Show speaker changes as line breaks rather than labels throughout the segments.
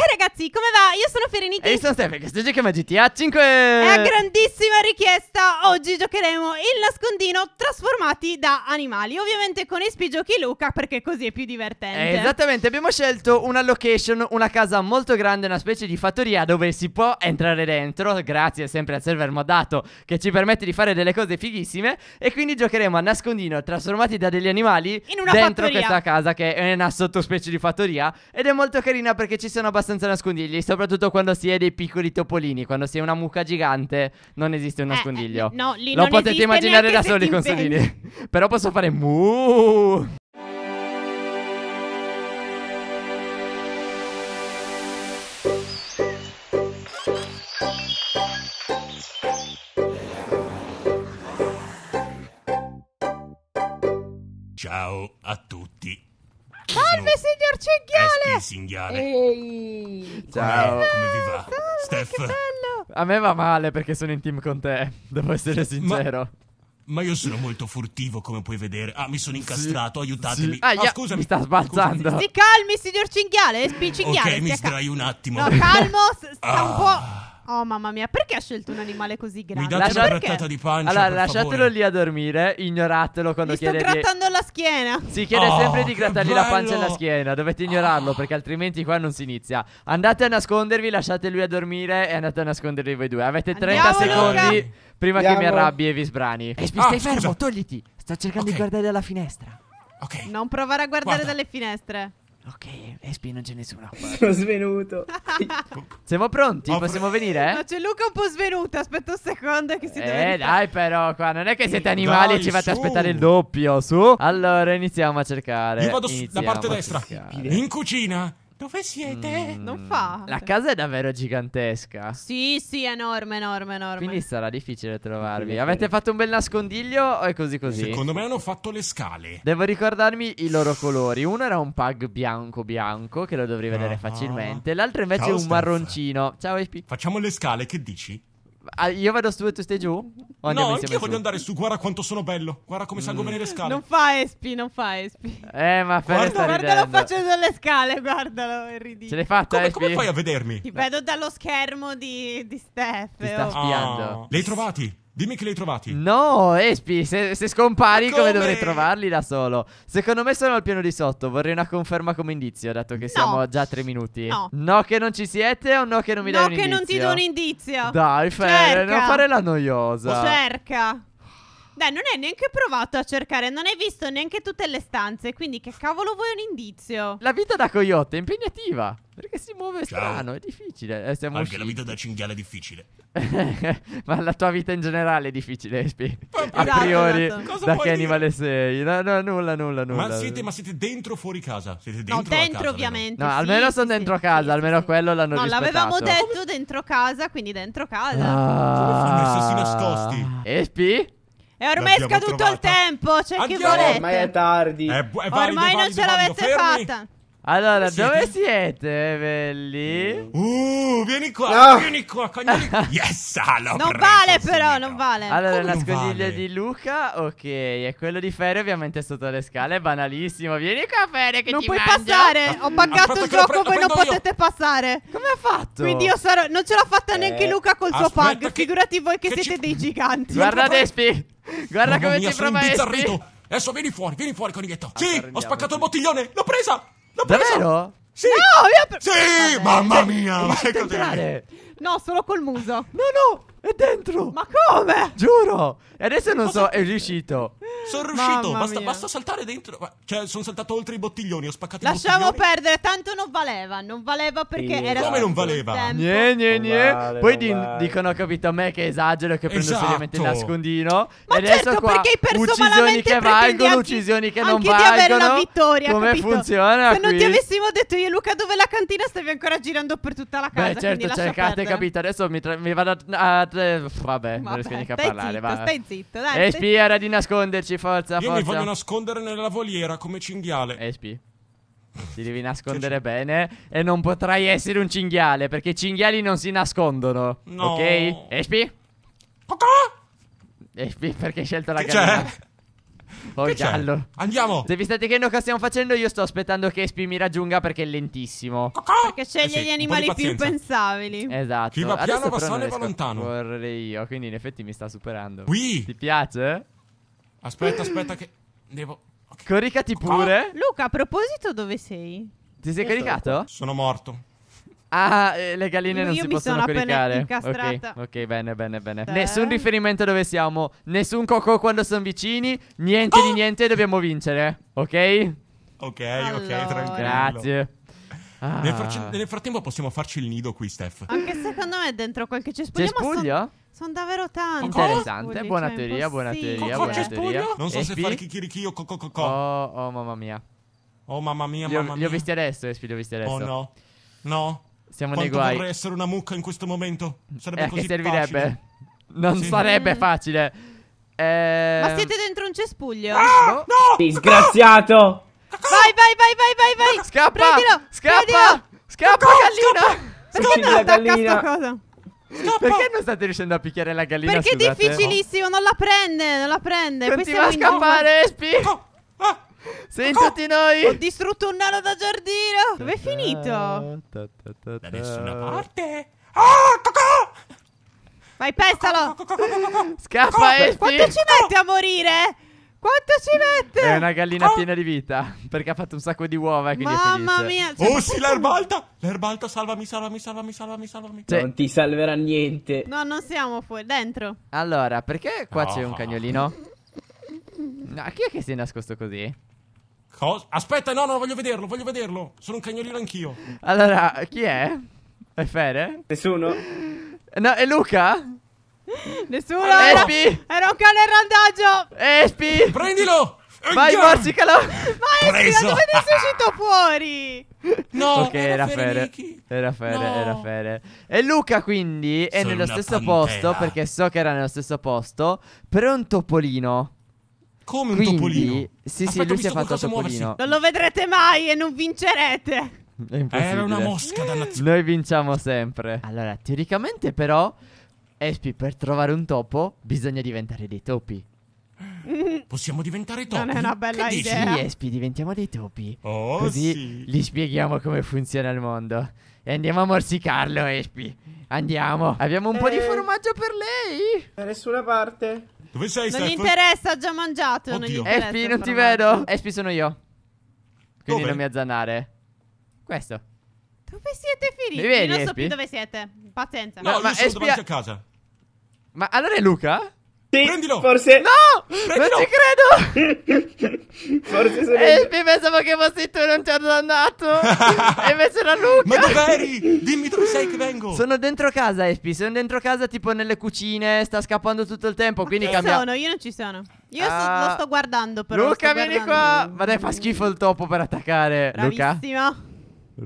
E eh, hey ragazzi, come va? Io sono Fereniki E io sono
Stefano, che sto giocando a GTA 5 E a
grandissima richiesta, oggi giocheremo il nascondino trasformati da animali Ovviamente con Espigiochi Luca, perché così è più divertente eh,
Esattamente, abbiamo scelto una location, una casa molto grande, una specie di fattoria dove si può entrare dentro Grazie sempre al server modato che ci permette di fare delle cose fighissime E quindi giocheremo a nascondino trasformati da degli animali in Dentro fattoria. questa casa che è una sottospecie di fattoria Ed è molto carina perché ci sono abbastanza senza nascondigli, soprattutto quando si è dei piccoli topolini, quando si è una mucca gigante non esiste un eh, nascondiglio. Eh, no, lì Lo non potete immaginare da soli con Solini. Però posso fare mu. Ciao a tutti
Salve signor Cinghiale! Esti, eh cinghiale. Ehi.
Ciao. Come, eh, come vi va? Salve, Steph. A me va male perché sono in team con te, devo essere sincero. Ma... Ma io sono molto furtivo, come puoi vedere. Ah, mi sono incastrato, sì, aiutatemi. Sì. Ah, ah, scusami. Mi sta sbalzando. Scusami. Si
calmi, signor Cinghiale, spin Cinghiale. Ok, mi sdrai
un attimo. No, calmo,
sta ah. un po'... Oh mamma mia, perché ha scelto un animale così grande? Mi date Lascia... una grattata di pancia. Allora, lasciatelo favore.
lì a dormire, ignoratelo quando Gli chiede. Sto grattando
di... la schiena. Si chiede oh, sempre di grattargli la pancia e la
schiena. Dovete ignorarlo oh. perché altrimenti qua non si inizia. Andate a nascondervi, lasciate lui a dormire e andate a nascondervi voi due. Avete 30 Andiamo, secondi Luca. prima Andiamo. che mi arrabbi e vi sbrani. Ah, e eh, stai ah, fermo, scusa. togliti. Sto cercando okay. di guardare dalla finestra.
Ok. Non provare a guardare Guarda. dalle finestre.
Ok, Espi non c'è nessuno. Sono
svenuto.
Siamo pronti? Ho Possiamo pre- venire? Eh? No,
c'è Luca un po' svenuto. Aspetta un secondo che
si eh, deve. Eh, dai, però, qua non è che siete animali dai, e ci fate su. aspettare il doppio. Su. Allora, iniziamo a cercare. Io vado iniziamo da parte destra. In cucina.
Dove siete? Mm, non fa. La
casa è davvero gigantesca.
Sì, sì, enorme, enorme, enorme. Quindi
sarà difficile trovarvi. Avete fatto un bel nascondiglio o è così così? Secondo me hanno fatto le scale. Devo ricordarmi i loro colori. Uno era un pug bianco bianco, che lo dovrei vedere uh-huh. facilmente. L'altro invece Ciao, è un Stanza. marroncino. Ciao, Epi. Facciamo le scale, che dici? Ah, io vado su e tu stai giù? O andiamo no, io voglio andare su. Guarda quanto sono bello. Guarda come salgo mm. le scale. Non
fa Espi, non fa Espi.
Eh, ma Fede guarda, Guardalo facendo
le scale, guardalo, è ridicolo. Ce l'hai fatta, come, Espi?
Come fai a vedermi? Ti
vedo dallo schermo di, di Steph. Ti sta oh. spiando.
Oh. Ah. Li hai trovati? Dimmi che li hai trovati. No, Espi, se, se scompari come? come? dovrei trovarli da solo? Secondo me sono al piano di sotto. Vorrei una conferma come indizio, dato che no. siamo già a tre minuti. No. no. che non ci siete o no che non mi no dai un indizio? No che non ti do un
indizio. Dai, Fer, non fare la
noiosa.
Cerca. Dai, non hai neanche provato a cercare, non hai visto neanche tutte le stanze, quindi che cavolo vuoi un indizio? La vita
da coyote è impegnativa,
perché si muove Ciao. strano,
è difficile. Eh, Anche usciti. la vita da cinghiale è difficile. Ma la tua vita in generale è difficile, Espi. A esatto, priori, esatto. da che animale dire? sei? No, no, nulla, nulla, nulla. Ma siete, ma siete dentro o fuori casa? Siete dentro, no, dentro casa,
ovviamente. No, sì, almeno sì, sono
dentro sì, casa, almeno quello l'hanno no, rispettato. No, l'avevamo
detto dentro casa, quindi dentro casa. Ah.
Come fanno essersi nascosti? Espi?
E ormai è scaduto trovata. il tempo, c'è cioè, chi vuole. Ormai è
tardi. È, bu- è valido, ormai non valido, ce l'avete fermi. fatta. Allora, siete? dove siete, belli? Uh, vieni qua, no. vieni qua, cognoli. yes, allora. Ah, non preso,
vale però, non vale. Allora, la nascondiglia
vale? di Luca, ok, e quello di Fere ovviamente sotto le scale, è banalissimo. Vieni
qua, Fere, che non ti puoi mangio. passare, ah, ho buggato il gioco, pre- voi non io. potete passare. Come ha fatto? Quindi io sarò, non ce l'ha fatta eh. neanche Luca col Aspetta suo pug, figurati voi che, che siete ci... dei giganti. Guarda Despi. Guarda Mamma come mia, ti prova imbizzarrito.
Adesso vieni fuori, vieni fuori, coniglietto. Ah, sì, ho spaccato il bottiglione. L'ho presa. L'ho presa. Davvero?
Sì. No, io pre- Sì, Vabbè. mamma mia. Ma che cos'è? No, solo col muso. No, no. È dentro! Ma
come? Giuro! E adesso non so, è riuscito.
Sono riuscito, basta,
basta saltare dentro. Cioè, sono saltato oltre i bottiglioni, ho spaccato i Lasciamo
perdere, tanto non valeva, non valeva perché Sì, era... Come non valeva? sul tempo. Gne, gne, gne. Poi non di- vale.
dicono, capito, a me che esagero, che prendo Esatto. seriamente il nascondino. Ma e adesso certo, qua, perché hai perso uccisioni che valgono, anche- uccisioni che non anche valgono. di avere la vittoria, Come capito? funziona Se non ti avessimo
detto io Luca dove la cantina stavi ancora girando per tutta la casa, Beh, certo, cercate, capito?
Adesso mi, tra- mi vado a eh, vabbè, non riesco neanche a parlare. Zitto, va. Stai zitto, dai. SP era di nasconderci, forza. Io forza. mi voglio nascondere nella voliera come cinghiale. Espi. Ti devi nascondere bene e non potrai essere un cinghiale perché i cinghiali non si nascondono. No. Ok? Espi? Espi perché hai scelto la che Oh, che giallo. C'è? Andiamo. Se vi state chiedendo cosa stiamo facendo, io sto aspettando che Espi mi raggiunga perché è lentissimo.
Perché sceglie eh sì, gli animali più impensabili. Esatto. Chi va piano, Bassone va lontano.
Correre io, quindi in effetti mi sta superando. Qui. Ti piace? Aspetta, aspetta che devo okay. Coricati pure.
Luca, a proposito, dove sei? Ti sei io caricato?
Sono morto.
Ah, eh, le galline Io non si possono coricare. Ok,
ok, bene, bene, bene. Sì.
Nessun riferimento
dove siamo. Nessun cocò quando sono vicini. Niente oh! di niente, dobbiamo vincere. Ok? Ok, allora. ok, tranquillo. Grazie. Ah. Nel, frattem nel, frattempo possiamo farci il nido qui, Steph.
Anche secondo me dentro qualche cespuglio. Cespuglio? Sono davvero tanti. Interessante, buona cioè, teoria, buona teoria, buona cespuglio? teoria. Non so se fare
chicchirichio co co co Oh, oh mamma mia. Oh mamma mia, mamma mia. Li ho visti adesso, Espi, li ho visti oh, adesso. Oh no. No. Siamo Quanto nei guai. vorrei essere una mucca in questo momento. Sarebbe eh, così servirebbe. Facile. Non sì. sarebbe facile. Eh... Ma ehm, siete
dentro un cespuglio? Ah, no! no! Disgraziato! Vai, vai, vai, vai, vai, vai! Scappa! Prendilo, scappa! Prendilo. Scappa, gallina! Perché non attacca sta cosa? Stoppa. Perché
non state riuscendo a picchiare la gallina? Perché è difficilissimo,
non la prende, non la prende. Continua a scappare, Spi! Oh. Ah. Sentati oh, noi! Ho distrutto un nano da giardino! Dove è finito? Da nessuna parte! Ah, cocò! Vai, pestalo! Scappa, Esti! Quanto ci mette a morire? Quanto ci mette? È una
gallina oh. piena di vita, perché ha fatto un sacco di uova e quindi Mamma è felice. mia! Oh, cioè... Oh sì, l'erba alta! L'erba alta, salvami,
salvami, salvami, salvami, salvami. Cioè... Non
ti salverà niente.
No, non siamo fuori, dentro.
Allora, perché qua oh. c'è un ah. cagnolino? No, chi è che si è nascosto così? Cosa? Aspetta, no, no, voglio vederlo, voglio vederlo. Sono un cagnolino anch'io. Allora, chi è? È Fere? Nessuno. No, è Luca? Nessuno. Espi.
Era, un cane in randaggio. Espi.
Prendilo. Eh, Vai, morsicalo.
Ma Espi, da dove ne sei uscito fuori? No, okay, era, Fere.
Era Fere, no. era Fere. E Luca quindi è Sono nello stesso pantera. posto, perché so che era nello stesso posto, però è un topolino. Come un Quindi, topolino. Sì, sì, Aspetta, lui si è fatto topolino. Non
lo vedrete mai e non vincerete.
Era una mosca dannazione. Noi vinciamo sempre. Allora, teoricamente però, Espi, per trovare un topo bisogna diventare dei topi. Possiamo diventare topi? Non è una bella che idea. Sì, Espi, diventiamo dei topi. Oh, Così sì. gli spieghiamo come funziona il mondo. E andiamo a morsicarlo, Espi. Andiamo. Abbiamo un eh. po' di eh.
formaggio per lei. Da nessuna parte.
Dove sei, Non mi interessa,
ho già mangiato. Espi, non ti vedo.
Espi sono io. Quindi Dove? non mi azzanare. Questo.
Dove siete finiti? Mi vedi, non so Espi? più dove siete. Pazienza. No, No, ma io sono Espia- davanti a
casa. Ma allora è Luca?
Sì, Prendilo! Forse. No! Prendilo. Non ci credo! forse sono. E io.
mi pensavo che fossi tu, non ti ero andato. e invece era Luca! Ma dove eri? Dimmi dove sei che vengo! Sono dentro casa, Espi. Sono dentro casa, tipo nelle cucine. Sta scappando tutto il tempo. Ma quindi cambia. sono?
Io non ci sono. Io ah, so, lo sto guardando, però. Luca, vieni guardando. qua!
Ma dai, fa schifo il topo per attaccare. Bravissima. Luca?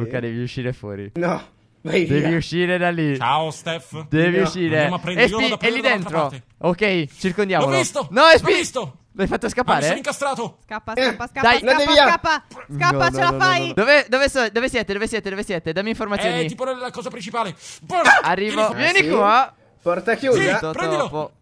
Luca, eh. devi uscire fuori. No. Vai Devi uscire da lì. Ciao, Steph. Devi via. uscire. E, spi- e lì dentro. Ok, circondiamolo. L'ho visto. No, è spi- L'ho visto. L'hai fatto ah, scappare? Ah, sono incastrato. Scappa, eh, scappa, scappa, Dai, scappa, scappa, scappa, scappa, no, ce no, la no, fai. Dove, dove, so, dove, siete? Dove siete? Dove siete? Dammi informazioni. Eh, tipo la cosa principale. Porta. Ah, arrivo. Vieni, eh, sì. qua. Porta chiusa. Sì, prendilo. Topo.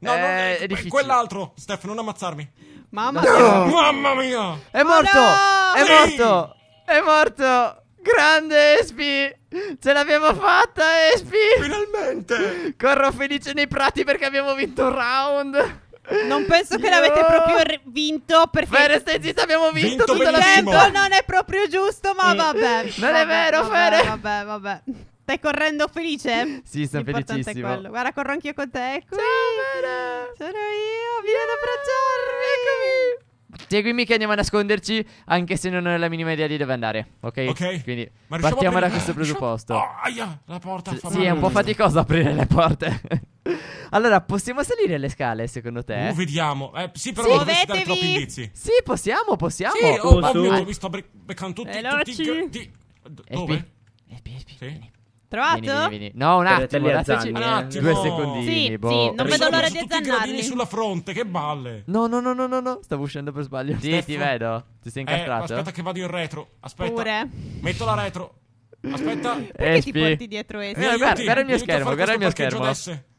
No, eh, è, è difficile. Quell'altro, Steph, non ammazzarmi.
Mamma mia.
Mamma mia. È morto. Oh, è morto. È morto. Grande Espi.
Ce l'abbiamo fatta, Espi! Finalmente! Corro felice nei prati perché abbiamo vinto un round. Non penso che Io... l'avete proprio r- vinto perché Fere stai zitto, abbiamo vinto, vinto tutto la tempo certo, non è proprio giusto ma mm. vabbè Non è vero vabbè, Fere Vabbè vabbè Stai correndo felice? Sì sono felicissimo Guarda corro anch'io con te ecco. Ciao Fere Sono io Vieni ad abbracciarmi Eccomi seguimi che andiamo a nasconderci
anche se non ho la minima idea di dove andare. Ok? Ok. Quindi partiamo da questo presupposto. Oh, aia, la porta S- fa Sì, è un po' faticoso aprire le porte. allora, possiamo salire le scale secondo te? Uh, vediamo. Eh, sì, però sì. non dare troppi indizi. Sì, possiamo, possiamo. Sì, oh, oh, mio, mi sto
beccando tutti, Veloci. Eh, tutti,
tutti. Dove? Espi, espi, sì.
Trovato? Vieni, vieni, vieni. No, un attimo, dateci un attimo. due secondini. Sì, boh. sì, non vedo l'ora di azzannarli. sulla
fronte, che balle. No, no, no, no, no, no. stavo uscendo per sbaglio. Sì, Steph. ti vedo. Ti sei eh, incastrato. Eh, aspetta che vado in retro. Aspetta. Pure. Metto la retro. Aspetta. Perché Espi. ti porti dietro Espi? Eh, guarda, guarda il mio schermo, guarda il mio schermo.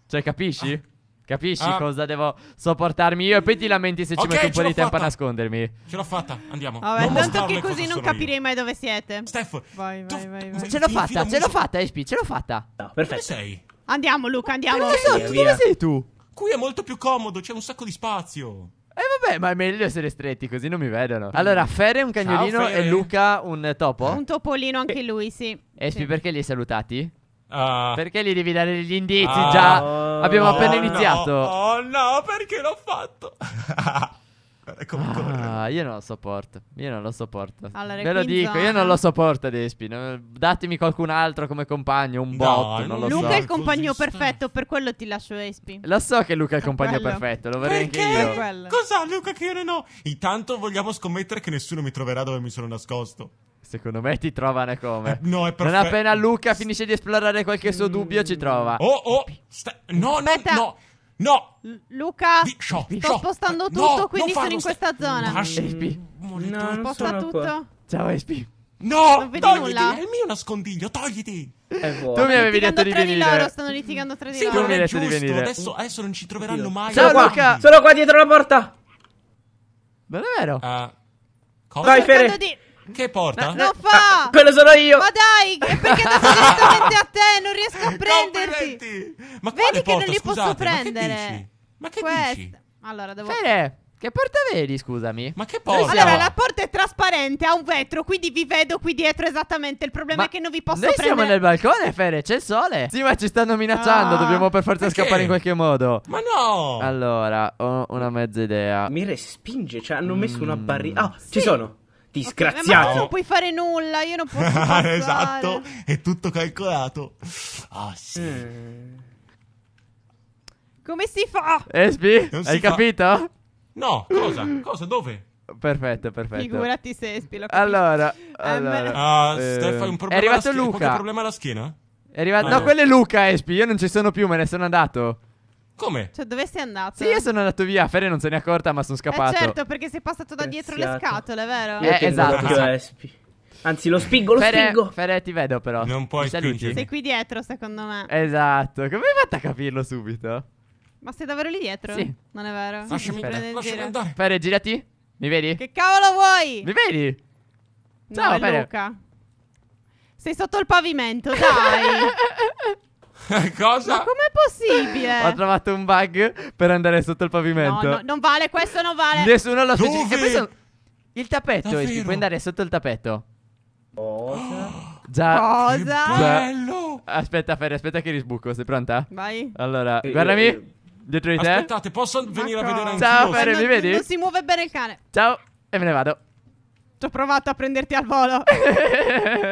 Cioè, capisci? Capisci ah. cosa devo sopportarmi io? E poi ti lamenti se ci okay, metto un po' di tempo fatta. a nascondermi. Ce l'ho fatta, andiamo. Vabbè, non tanto che così non capirei
mai dove siete. Steph, vai, vai, vai, vai. Ce l'ho fatta, ce l'ho
fatta, Espi, ce l'ho fatta. No, perfetto. Dove sei?
Andiamo, Luca, andiamo. Ma eh, so, via, dove sei tu? Qui è molto più comodo, c'è un sacco di spazio.
Eh vabbè, ma è meglio essere stretti così non mi vedono. Allora, Fere è un cagnolino Ciao, Fere. e Luca un topo? Un
topolino anche eh, lui, sì.
Espi, sì. perché li hai salutati? Uh, perché gli devi dare degli indizi? Uh, già oh, abbiamo oh appena iniziato. No, oh no, perché l'ho fatto? ah, Io non lo sopporto. Io non lo sopporto. Allora, Ve lo dico, zona. io non lo sopporto. Despi. Datemi qualcun altro come compagno. Un no, bot. Non lo Luca so. Luca è il
compagno perfetto. Per quello ti lascio Espi.
Lo so che Luca è il compagno quello. perfetto. Lo vorrei perché? anche
io. Cos'ha Luca che io non ho?
Intanto vogliamo scommettere che nessuno mi troverà dove mi sono nascosto. Secondo me ti trovano come. Eh, no, è perfetto. Non appena Luca finisce di esplorare qualche suo dubbio, ci trova. Oh, oh, sta- no, Aspetta. no, no.
L- Luca, di- sho, sto sho. spostando tutto, no, quindi sono in questa zona. Bash-
mm,
no, sposta tutto. Qua.
Ciao, Espi. No, non vedi togliti, nulla. è il mio nascondiglio, togliti. È buono. Tu mi avevi detto di venire. Loro, stanno litigando tra di sì, loro. Sì, tu mi avevi detto di venire. Adesso, adesso non ci troveranno Io. mai. Ciao, Luca. Sono qua dietro la porta. Non è vero? Uh, Vai, Fere. Di... Che porta? No, no
fa! Ah, quello sono io! Ma dai, perché adesso direttamente a te non riesco a prenderti!
Ma vedi che non li Scusate, posso prendere!
Ma che dici? Ma che dici? Allora, devo... Fede, che porta
vedi, scusami? Ma che porta? Allora, la
porta è trasparente, ha un vetro, quindi vi vedo qui dietro esattamente. Il problema ma è che non vi posso noi prendere. Noi siamo
nel balcone, Fere, c'è il sole. Sì, ma ci stanno minacciando, ah, dobbiamo per forza perché? scappare in qualche modo. Ma
no!
Allora, ho una mezza idea. Mi respinge, cioè hanno messo una barriera. Mm. Ah, sì. ci sono disgraziato. Okay, ma non puoi
fare nulla, io non posso fare eh, Esatto, è tutto
calcolato. Ah, sì. Mm.
Come si fa? Espi, non hai capito?
No, cosa? cosa? Dove? Perfetto, perfetto. Figurati se Espi Allora, ehm,
allora uh, Steph, hai un problema è arrivato alla schiena. Luca. problema alla schiena?
È arrivato... Ah, no, quello è Luca, Espi, io non ci sono più, me ne sono andato. Come?
Cioè, dove sei andato? Sì, io sono
andato via. Ferre non se n'è accorta, ma sono eh, scappato. Eh certo,
perché sei passato da dietro Pezzato. le scatole, vero? Io eh, esatto. esatto.
Anzi, lo spingo, lo Fede, spingo. Ferre, ti vedo però. Non puoi saluti. Sei
qui dietro, secondo me.
Esatto. Come hai fatto a capirlo subito?
Ma sei davvero lì dietro? Sì. Non è vero? Sì, lasciami, Fede. lasciami andare.
Ferre, girati. Mi vedi? Che
cavolo vuoi? Mi vedi? Ciao, Ferre. Luca. Sei sotto il pavimento, dai.
Cosa? Ma com'è
possibile? Ho
trovato un bug per andare sotto il pavimento. No, no, non
vale, questo non vale. Nessuno lo Dove? questo... Il tappeto, Davvero? puoi
andare sotto il tappeto. Cosa? Già, Cosa? Bello! Aspetta, Ferri, aspetta che risbucco. Sei pronta? Vai. Allora, eh, guardami. Eh, Dietro di te. Aspettate, posso venire a vedere anch'io? Ciao, Ferri, mi vedi? Non si
muove bene il cane.
Ciao, e me ne vado.
Ci ho provato a prenderti al volo.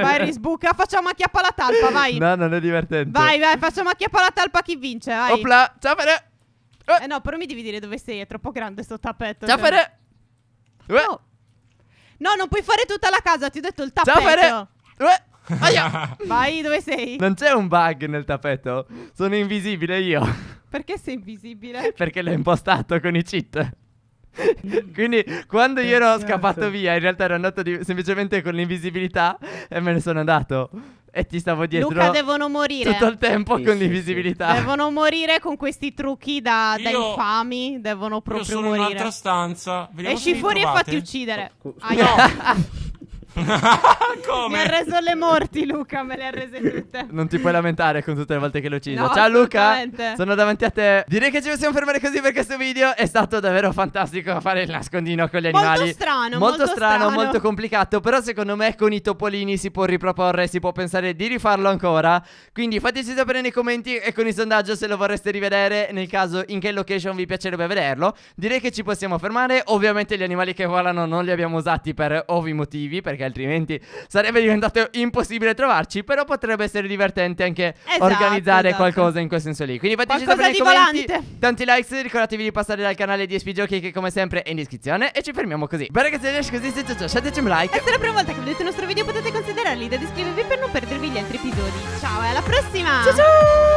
vai, risbuca. Facciamo acchiappa la talpa, vai. No,
non è divertente. Vai,
vai, facciamo acchiappa la talpa chi vince, vai. Opla, ciao Fede. Eh. eh no, però mi devi dire dove sei, è troppo grande sto tappeto. Ciao cioè. Fede. No. Eh. no, non puoi fare tutta la casa, ti ho detto il tappeto. Ciao Fede. Eh. Vai, dove sei? Non
c'è un bug nel tappeto. Sono invisibile io.
Perché sei invisibile?
Perché l'ho impostato con i cheat. Quindi quando io ero esatto. scappato via, in realtà ero andato di- semplicemente con l'invisibilità e me ne sono andato. E ti stavo dietro. Luca devono
morire. Tutto il tempo
Sì, con sì, l'invisibilità. Devono
morire con questi trucchi da, da infami. Devono Io proprio sono in morire. un'altra
stanza. Vediamo Esci mi fuori e fatti uccidere. Scu-
no. Come? Mi ha reso le morti Luca, me le ha rese tutte.
Non ti puoi lamentare con tutte le volte che l'ho ucciso. No, Ciao Luca, sono davanti a te. Direi che ci possiamo fermare così per questo video. È stato davvero fantastico fare il nascondino con gli animali. Molto strano, molto, molto strano, strano, molto complicato. Però secondo me con i topolini si può riproporre, si può pensare di rifarlo ancora. Quindi fateci sapere nei commenti e con il sondaggio se lo vorreste rivedere. Nel caso in che location vi piacerebbe vederlo. Direi che ci possiamo fermare. Ovviamente gli animali che volano non li abbiamo usati per ovvi motivi, perché altrimenti sarebbe diventato impossibile trovarci, però potrebbe essere divertente anche esatto, organizzare esatto. qualcosa in quel senso lì. Quindi fateci sapere nei commenti, tanti likes, ricordatevi di passare dal canale di SP Giochi che come sempre è in descrizione e ci fermiamo così. Beh ragazzi, adesso così se ciao, lasciateci un like. E
se è la prima volta che vedete il nostro video potete considerarli l'idea di iscrivervi per non perdervi gli altri episodi. Ciao e alla prossima! Ciao ciao!